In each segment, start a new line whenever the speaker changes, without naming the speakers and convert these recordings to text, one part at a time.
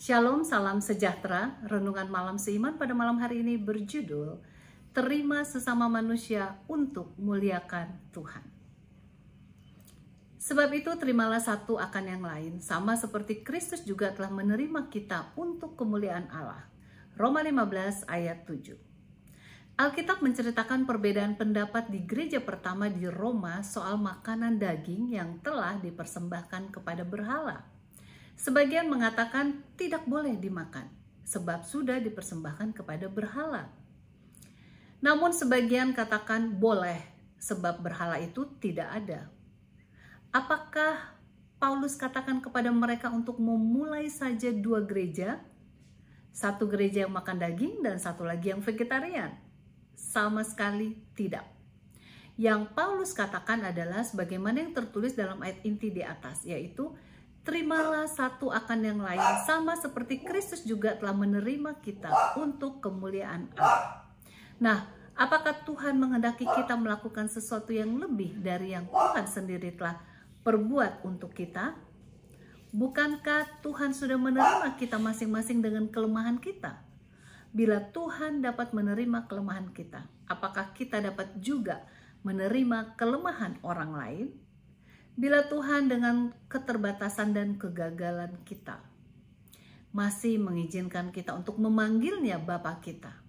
Shalom, salam sejahtera. Renungan malam seiman pada malam hari ini berjudul Terima sesama manusia untuk muliakan Tuhan. Sebab itu terimalah satu akan yang lain, sama seperti Kristus juga telah menerima kita untuk kemuliaan Allah. Roma 15 ayat 7. Alkitab menceritakan perbedaan pendapat di gereja pertama di Roma soal makanan daging yang telah dipersembahkan kepada berhala. Sebagian mengatakan tidak boleh dimakan, sebab sudah dipersembahkan kepada berhala. Namun sebagian katakan boleh, sebab berhala itu tidak ada. Apakah Paulus katakan kepada mereka untuk memulai saja dua gereja? Satu gereja yang makan daging dan satu lagi yang vegetarian? Sama sekali tidak. Yang Paulus katakan adalah sebagaimana yang tertulis dalam ayat inti di atas, yaitu terimalah satu akan yang lain sama seperti Kristus juga telah menerima kita untuk kemuliaan Allah. Nah, apakah Tuhan menghendaki kita melakukan sesuatu yang lebih dari yang Tuhan sendiri telah perbuat untuk kita? Bukankah Tuhan sudah menerima kita masing-masing dengan kelemahan kita? Bila Tuhan dapat menerima kelemahan kita, apakah kita dapat juga menerima kelemahan orang lain? bila Tuhan dengan keterbatasan dan kegagalan kita masih mengizinkan kita untuk memanggilnya Bapa kita.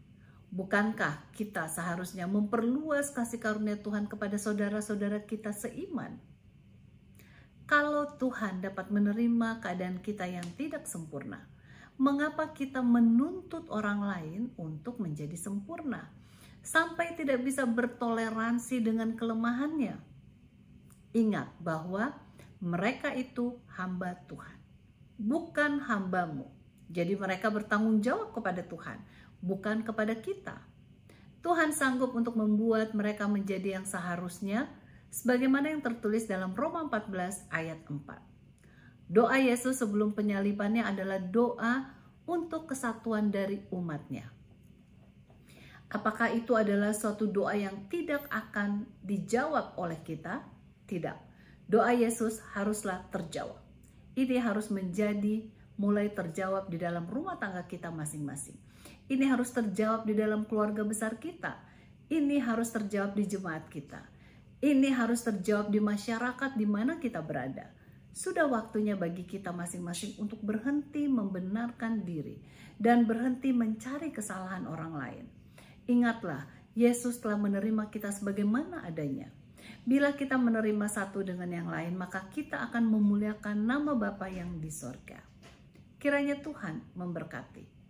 Bukankah kita seharusnya memperluas kasih karunia Tuhan kepada saudara-saudara kita seiman? Kalau Tuhan dapat menerima keadaan kita yang tidak sempurna, mengapa kita menuntut orang lain untuk menjadi sempurna sampai tidak bisa bertoleransi dengan kelemahannya? Ingat bahwa mereka itu hamba Tuhan, bukan hambamu. Jadi mereka bertanggung jawab kepada Tuhan, bukan kepada kita. Tuhan sanggup untuk membuat mereka menjadi yang seharusnya, sebagaimana yang tertulis dalam Roma 14 ayat 4. Doa Yesus sebelum penyalibannya adalah doa untuk kesatuan dari umatnya. Apakah itu adalah suatu doa yang tidak akan dijawab oleh kita? Tidak. Doa Yesus haruslah terjawab. Ini harus menjadi mulai terjawab di dalam rumah tangga kita masing-masing. Ini harus terjawab di dalam keluarga besar kita. Ini harus terjawab di jemaat kita. Ini harus terjawab di masyarakat di mana kita berada sudah waktunya bagi kita masing-masing untuk berhenti membenarkan diri dan berhenti mencari kesalahan orang lain. Ingatlah, Yesus telah menerima kita sebagaimana adanya. Bila kita menerima satu dengan yang lain, maka kita akan memuliakan nama Bapa yang di sorga. Kiranya Tuhan memberkati.